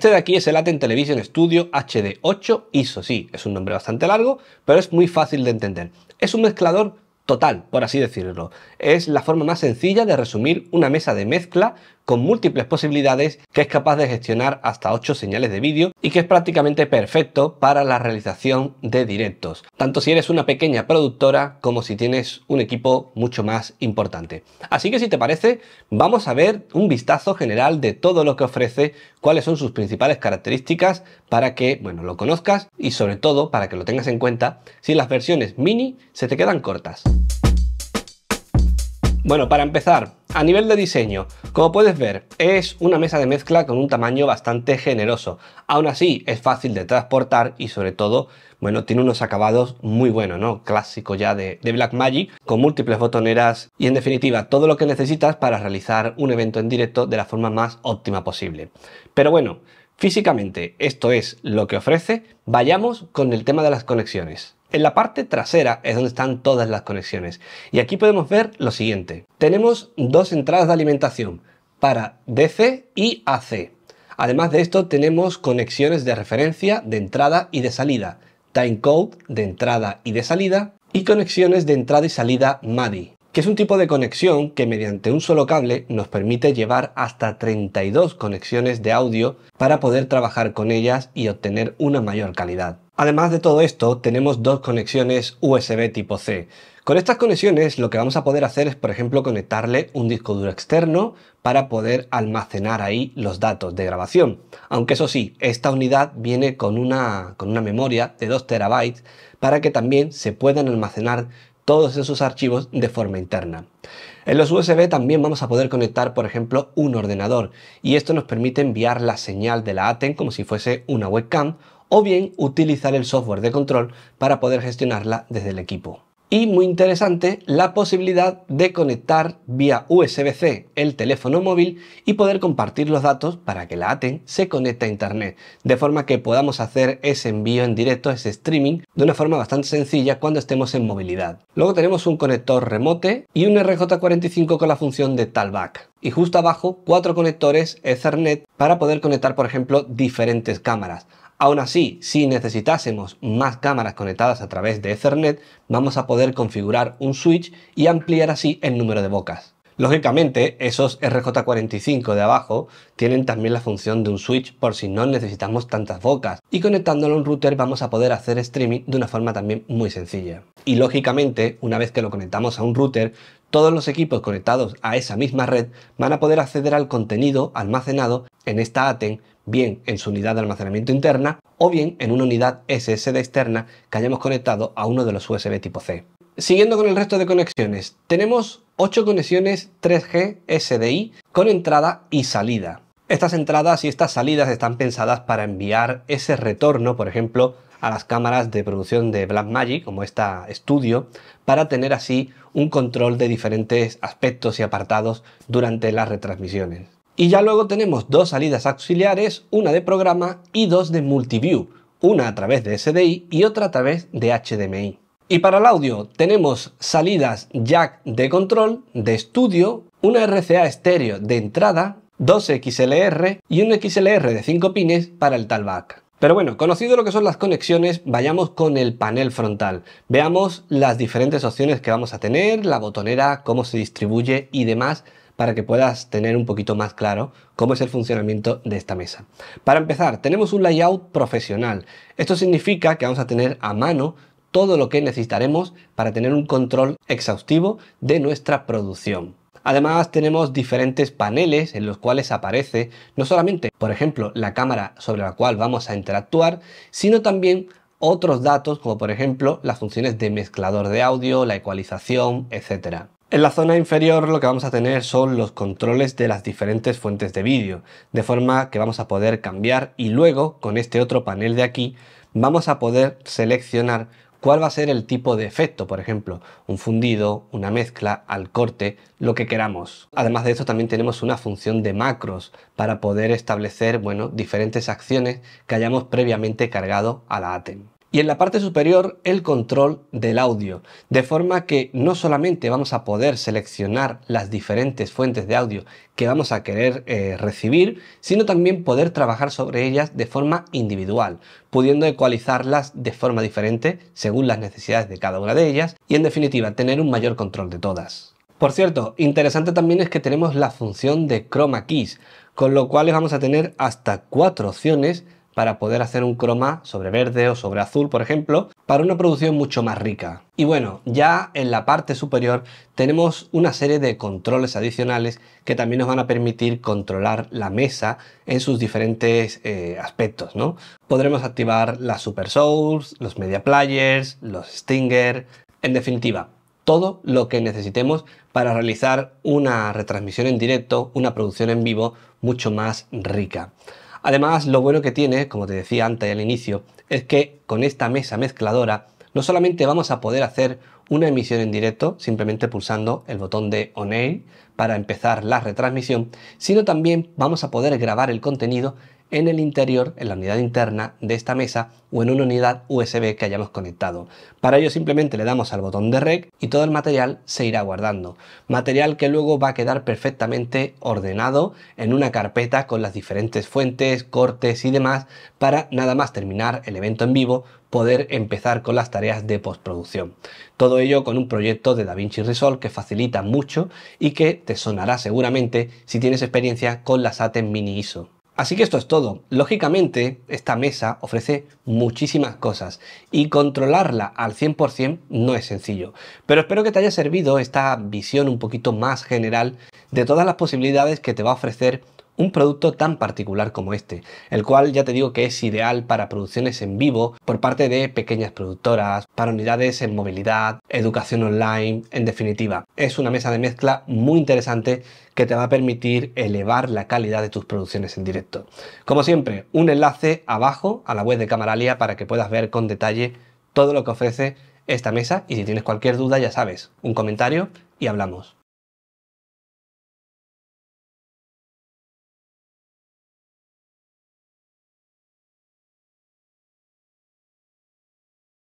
Este de aquí es el ATEN Television Studio HD8 ISO, sí, es un nombre bastante largo, pero es muy fácil de entender. Es un mezclador total, por así decirlo. Es la forma más sencilla de resumir una mesa de mezcla con múltiples posibilidades que es capaz de gestionar hasta 8 señales de vídeo y que es prácticamente perfecto para la realización de directos, tanto si eres una pequeña productora como si tienes un equipo mucho más importante. Así que si te parece, vamos a ver un vistazo general de todo lo que ofrece, cuáles son sus principales características para que, bueno, lo conozcas y sobre todo para que lo tengas en cuenta si las versiones mini se te quedan cortas. Bueno, para empezar, a nivel de diseño, como puedes ver, es una mesa de mezcla con un tamaño bastante generoso. Aún así, es fácil de transportar y sobre todo, bueno, tiene unos acabados muy buenos, ¿no? Clásico ya de, Black Blackmagic, con múltiples botoneras y en definitiva todo lo que necesitas para realizar un evento en directo de la forma más óptima posible. Pero bueno, físicamente esto es lo que ofrece. Vayamos con el tema de las conexiones. En la parte trasera es donde están todas las conexiones. Y aquí podemos ver lo siguiente. Tenemos dos entradas de alimentación para DC y AC. Además de esto tenemos conexiones de referencia de entrada y de salida, timecode de entrada y de salida y conexiones de entrada y salida MADI es un tipo de conexión que mediante un solo cable nos permite llevar hasta 32 conexiones de audio para poder trabajar con ellas y obtener una mayor calidad. Además de todo esto, tenemos dos conexiones USB tipo C. Con estas conexiones lo que vamos a poder hacer es, por ejemplo, conectarle un disco duro externo para poder almacenar ahí los datos de grabación. Aunque eso sí, esta unidad viene con una, con una memoria de 2 terabytes para que también se puedan almacenar todos esos archivos de forma interna. En los USB también vamos a poder conectar, por ejemplo, un ordenador y esto nos permite enviar la señal de la Aten como si fuese una webcam o bien utilizar el software de control para poder gestionarla desde el equipo y muy interesante la posibilidad de conectar vía USB-C el teléfono móvil y poder compartir los datos para que la ATEN se conecte a internet, de forma que podamos hacer ese envío en directo, ese streaming, de una forma bastante sencilla cuando estemos en movilidad. Luego tenemos un conector remote y un RJ45 con la función de Talback. Y justo abajo, cuatro conectores Ethernet para poder conectar, por ejemplo, diferentes cámaras Aún así, si necesitásemos más cámaras conectadas a través de Ethernet, vamos a poder configurar un switch y ampliar así el número de bocas. Lógicamente, esos RJ45 de abajo tienen también la función de un switch por si no necesitamos tantas bocas y conectándolo a un router vamos a poder hacer streaming de una forma también muy sencilla. Y lógicamente, una vez que lo conectamos a un router, todos los equipos conectados a esa misma red van a poder acceder al contenido almacenado en esta ATEN, bien en su unidad de almacenamiento interna o bien en una unidad SSD externa que hayamos conectado a uno de los USB tipo C. Siguiendo con el resto de conexiones, tenemos 8 conexiones 3G SDI con entrada y salida. Estas entradas y estas salidas están pensadas para enviar ese retorno, por ejemplo, a las cámaras de producción de Blackmagic, como esta estudio, para tener así un control de diferentes aspectos y apartados durante las retransmisiones. Y ya luego tenemos dos salidas auxiliares, una de programa y dos de multiview, una a través de SDI y otra a través de HDMI. Y para el audio tenemos salidas jack de control, de estudio, una RCA estéreo de entrada, dos XLR y un XLR de 5 pines para el talback. Pero bueno, conocido lo que son las conexiones, vayamos con el panel frontal. Veamos las diferentes opciones que vamos a tener, la botonera, cómo se distribuye y demás, para que puedas tener un poquito más claro cómo es el funcionamiento de esta mesa. Para empezar, tenemos un layout profesional. Esto significa que vamos a tener a mano todo lo que necesitaremos para tener un control exhaustivo de nuestra producción. Además tenemos diferentes paneles en los cuales aparece no solamente, por ejemplo, la cámara sobre la cual vamos a interactuar, sino también otros datos como por ejemplo las funciones de mezclador de audio, la ecualización, etc. En la zona inferior lo que vamos a tener son los controles de las diferentes fuentes de vídeo, de forma que vamos a poder cambiar y luego con este otro panel de aquí vamos a poder seleccionar cuál va a ser el tipo de efecto, por ejemplo, un fundido, una mezcla, al corte, lo que queramos. Además de eso, también tenemos una función de macros para poder establecer bueno, diferentes acciones que hayamos previamente cargado a la ATEM y en la parte superior el control del audio, de forma que no solamente vamos a poder seleccionar las diferentes fuentes de audio que vamos a querer eh, recibir, sino también poder trabajar sobre ellas de forma individual, pudiendo ecualizarlas de forma diferente según las necesidades de cada una de ellas y en definitiva tener un mayor control de todas. Por cierto, interesante también es que tenemos la función de chroma keys, con lo cual vamos a tener hasta cuatro opciones para poder hacer un croma sobre verde o sobre azul, por ejemplo, para una producción mucho más rica. Y bueno, ya en la parte superior tenemos una serie de controles adicionales que también nos van a permitir controlar la mesa en sus diferentes eh, aspectos, Podremos activar las Super Souls, los Media Players, los Stinger, en definitiva, todo lo que necesitemos para realizar una retransmisión en directo, una producción en vivo mucho más rica. Además, lo bueno que tiene, como te decía antes al inicio, es que con esta mesa mezcladora no solamente vamos a poder hacer una emisión en directo simplemente pulsando el botón de On Air para empezar la retransmisión, sino también vamos a poder grabar el contenido en el interior, en la unidad interna de esta mesa o en una unidad USB que hayamos conectado. Para ello simplemente le damos al botón de REC y todo el material se irá guardando. Material que luego va a quedar perfectamente ordenado en una carpeta con las diferentes fuentes, cortes y demás para nada más terminar el evento en vivo poder empezar con las tareas de postproducción. Todo ello con un proyecto de DaVinci Resolve que facilita mucho y que te sonará seguramente si tienes experiencia con las ATEM Mini ISO. Así que esto es todo. Lógicamente, esta mesa ofrece muchísimas cosas y controlarla al 100% no es sencillo. Pero espero que te haya servido esta visión un poquito más general de todas las posibilidades que te va a ofrecer un producto tan particular como este, el cual ya te digo que es ideal para producciones en vivo por parte de pequeñas productoras, para unidades en movilidad, educación online, en definitiva. Es una mesa de mezcla muy interesante que te va a permitir elevar la calidad de tus producciones en directo. Como siempre, un enlace abajo a la web de Camaralia para que puedas ver con detalle todo lo que ofrece esta mesa y si tienes cualquier duda ya sabes, un comentario y hablamos.